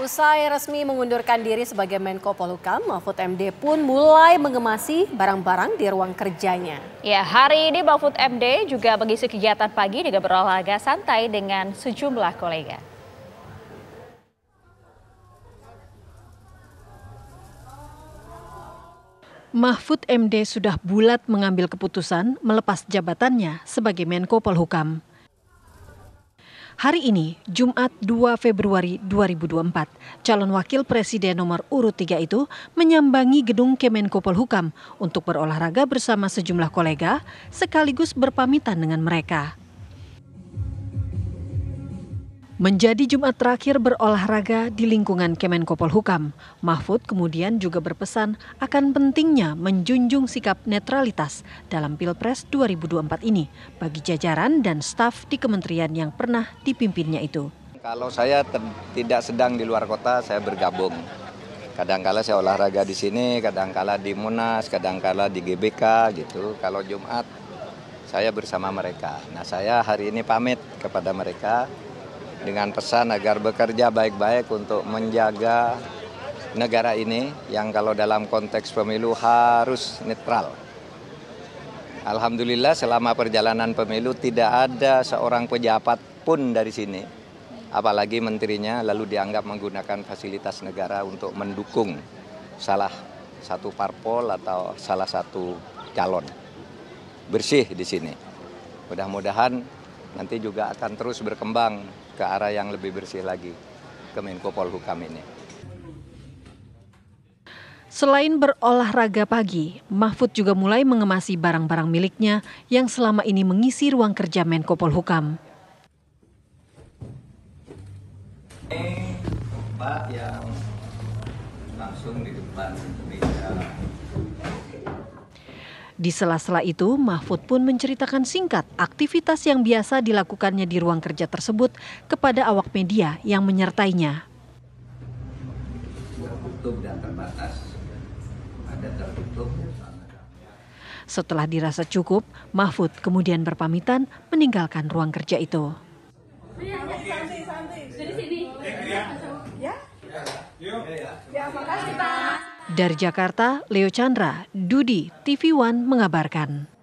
Usai resmi mengundurkan diri sebagai Menko Polhukam, Mahfud MD pun mulai mengemasi barang-barang di ruang kerjanya. Ya, hari ini Mahfud MD juga mengisi kegiatan pagi dengan berolahraga santai dengan sejumlah kolega. Mahfud MD sudah bulat mengambil keputusan melepas jabatannya sebagai Menko Polhukam. Hari ini, Jumat 2 Februari 2024, calon wakil presiden nomor urut 3 itu menyambangi gedung Kemenko Polhukam untuk berolahraga bersama sejumlah kolega sekaligus berpamitan dengan mereka. Menjadi Jumat terakhir berolahraga di lingkungan Kemenko Polhukam, Mahfud kemudian juga berpesan akan pentingnya menjunjung sikap netralitas dalam Pilpres 2024 ini bagi jajaran dan staf di kementerian yang pernah dipimpinnya itu. Kalau saya tidak sedang di luar kota, saya bergabung. Kadangkala saya olahraga di sini, kadangkala di Munas, kadangkala di GBK gitu. Kalau Jumat saya bersama mereka. Nah, saya hari ini pamit kepada mereka dengan pesan agar bekerja baik-baik untuk menjaga negara ini yang kalau dalam konteks pemilu harus netral. Alhamdulillah selama perjalanan pemilu tidak ada seorang pejabat pun dari sini, apalagi menterinya lalu dianggap menggunakan fasilitas negara untuk mendukung salah satu parpol atau salah satu calon. Bersih di sini. Mudah-mudahan nanti juga akan terus berkembang ke arah yang lebih bersih lagi Kemenko Polhukam ini. Selain berolahraga pagi, Mahfud juga mulai mengemasi barang-barang miliknya yang selama ini mengisi ruang kerja Menko Polhukam. Ini tempat yang langsung di depan meja di sela-sela itu, Mahfud pun menceritakan singkat aktivitas yang biasa dilakukannya di ruang kerja tersebut kepada awak media yang menyertainya. Setelah dirasa cukup, Mahfud kemudian berpamitan meninggalkan ruang kerja itu. Iya, iya. Ya, makasih Pak. Dari Jakarta, Leo Chandra, Dudi, TV One mengabarkan.